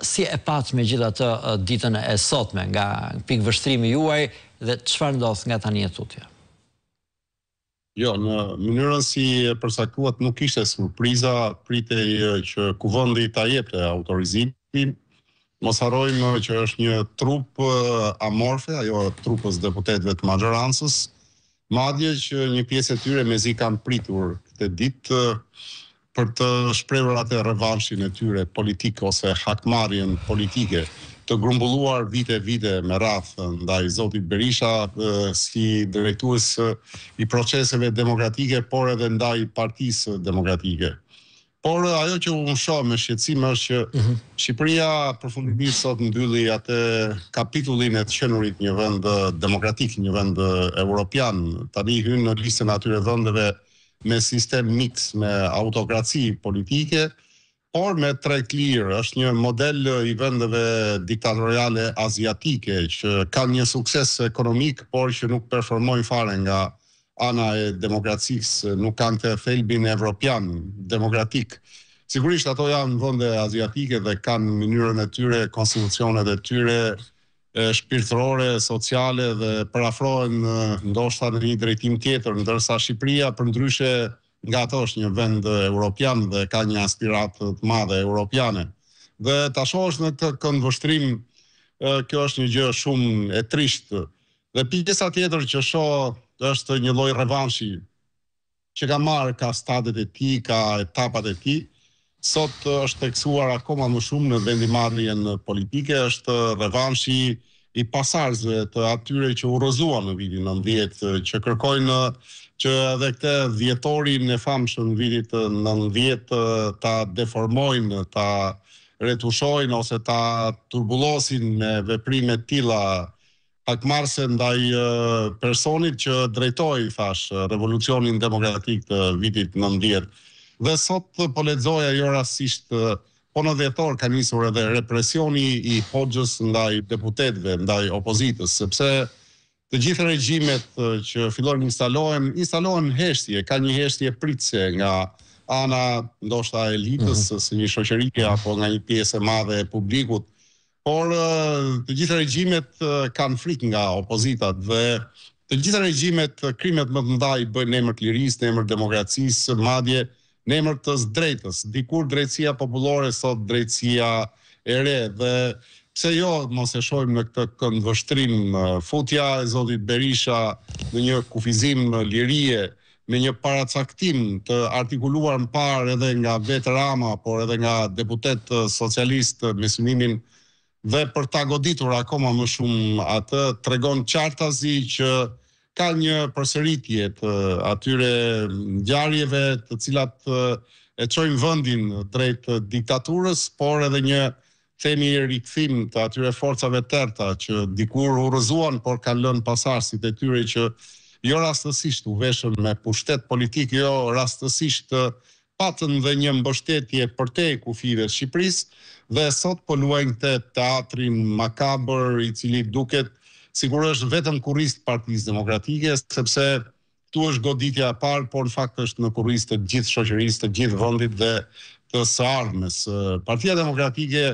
Si e pat me gjitha të ditën e sotme nga pikë vështrimi juaj dhe të shfarë ndodhë nga tani e tutje? Jo, në mënyrën si përsa kuat nuk ishte surpriza prite që kuvëndi ta jepte të Mos harojmë që është një trup amorfe, ajo trupës deputetve të Majoransës, madje që një pjesë e tyre me zi kam pritur këtë ditë, për të shprehur atë revanshin e tyre politik ose hakmarrjen politike të grumbulluar vite vite me radh ndaj Zotit Berisha si drejtues i proceseve demokratike por edhe ndaj Partisë Demokratike. Por ajo që u shoh me shqetësim është që mhm. Shqipëria përfundimisht sot mbylli atë kapitullin e të qenurit një vend demokratik, një vend evropian, tani hyn në listën e atyre vendeve me sistem mix me autokraci politike, por me trek lirë, është një model i vendeve diktatoriale aziatike që ka një sukses ekonomik, por që nuk performojnë fare nga ana e demokracisë, nuk kanë të felbin e evropian, demokratik. Sigurisht ato janë vënde aziatike dhe kanë mënyrën e tyre, konstitucionet e tyre, shpirtërore, sociale dhe parafrohen ndoshta në një drejtim tjetër, ndërsa Shqipëria përndryshe nga ato është një vend europian dhe ka një aspiratë të madhe europiane. Dhe ta shohësh në këtë kënd kjo është një gjë shumë e trishtë. Dhe pjesa tjetër që shoh është një lloj revanshi që ka marrë ka stadet e tij, ka etapat e tij. Ti, Sot është teksuar akoma më shumë në vendimmarrjen në është revanshi i pasazhëve të atyre që urozua në vitin 90 që kërkojnë që edhe këte djetori në famshë në vitin 90 ta deformojnë, ta retushojnë ose ta turbulosin me veprime të tilla aktmarsë ndaj personit që drejtoi thash revolucionin demokratik të vitit 90. Dhe sot po lexoja jo rastisht po në dhjetor ka nisur edhe represioni i Hoxhës ndaj deputetëve, ndaj opozitës, sepse të gjithë regjimet që fillojnë të instalohen, instalohen heshtje, ka një heshtje pritse nga ana ndoshta e elitës mm -hmm. së një shoqërie apo nga një pjesë e madhe e publikut. Por të gjithë regjimet kanë frikë nga opozita dhe të gjithë regjimet krimet më të mëdha i bëjnë në emër të lirisë, në emër të demokracisë, madje në emër të së drejtës, dikur drejtësia popullore sot drejtësia e re dhe pse jo mos e shohim në këtë kënd vështrim futja e zotit Berisha në një kufizim lirie me një paracaktim të artikuluar në parë edhe nga vetë Rama, por edhe nga deputet socialist me synimin dhe për ta goditur akoma më shumë atë, tregon qartazi që ka një përsëritje të atyre ngjarjeve të cilat e çojnë vendin drejt diktaturës, por edhe një themi rikthim të atyre forcave të errta që dikur urrëzuan por kanë lënë pasardhësit e tyre që jo rastësisht u veshën me pushtet politik, jo rastësisht të patën dhe një mbështetje për te kufive Shqipëris, dhe sot po luajnë këtë teatrin makabër i cili duket uh, sigur është vetëm kurist partiz demokratike, sepse tu është goditja parë, por në fakt është në kurist të gjithë shoqërisë, të gjithë vëndit dhe të së armës. Partia demokratike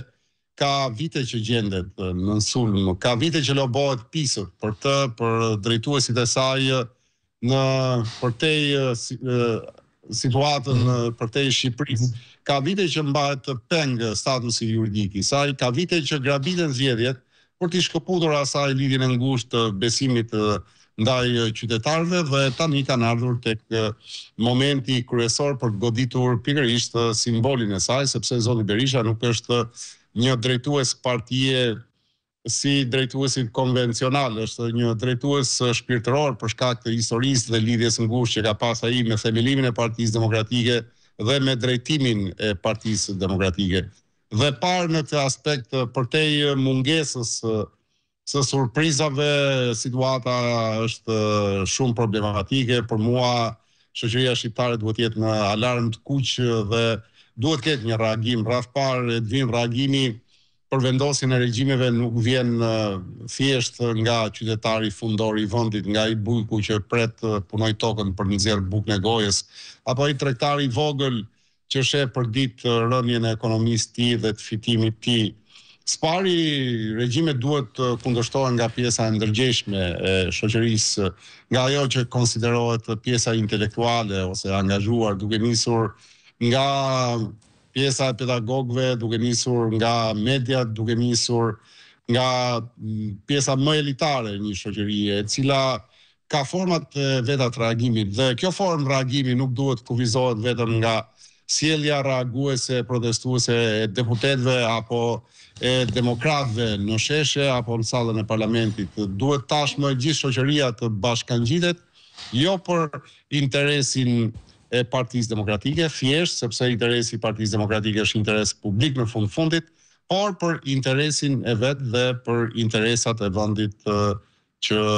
ka vite që gjendet në nësullëm, ka vite që lobohet pisët për të, për drejtuesit e sajë, në përtej situatën në përtej Shqipërisë, ka vite që mbahet pengë statusi juridiki, saj ka vite që grabitën zjedhjet, për t'i shkëputur asaj lidhjen e ngushtë të besimit të ndaj qytetarëve dhe tani kanë ardhur tek momenti kryesor për të goditur pikërisht simbolin e saj sepse zoti Berisha nuk është një drejtues partie si drejtuesit konvencional, është një drejtues shpirtëror për shkak të historisë dhe lidhjes ngushtë që ka pas ai me themelimin e Partisë Demokratike dhe me drejtimin e Partisë Demokratike dhe parë në të aspekt eh, përtej eh, mungesës eh, së surprizave, situata është shumë problematike, për mua shëqëria shqiptare duhet jetë në alarm të kuqë dhe duhet ketë një reagim, rraf parë e dhvim reagimi për vendosin e regjimeve nuk vjen fjesht nga qytetari fundori i vëndit, nga i bujku që pret punoj tokën për një zjerë buk në gojës, apo i trektari vogël, që është e për ditë rënje në ekonomisë ti dhe të fitimit ti. Spari, regjime duhet të kundështohen nga pjesa e ndërgjeshme e shoqërisë, nga ajo që konsiderohet pjesa intelektuale ose angazhuar duke njësur nga pjesa e pedagogve, duke njësur nga media, duke njësur nga mm, pjesa më elitare një shoqërie, e cila ka format vetat reagimit. Dhe kjo form reagimi nuk duhet kufizohet vetëm nga sjellja reaguese protestuese e deputetëve apo e demokratëve në sheshe apo në sallën e parlamentit duhet tashmë gjithë shoqëria të bashkangjitet jo për interesin e Partisë Demokratike fjesht, sepse interesi i Partisë Demokratike është interes publik në fund fundit por për interesin e vet dhe për interesat e vendit që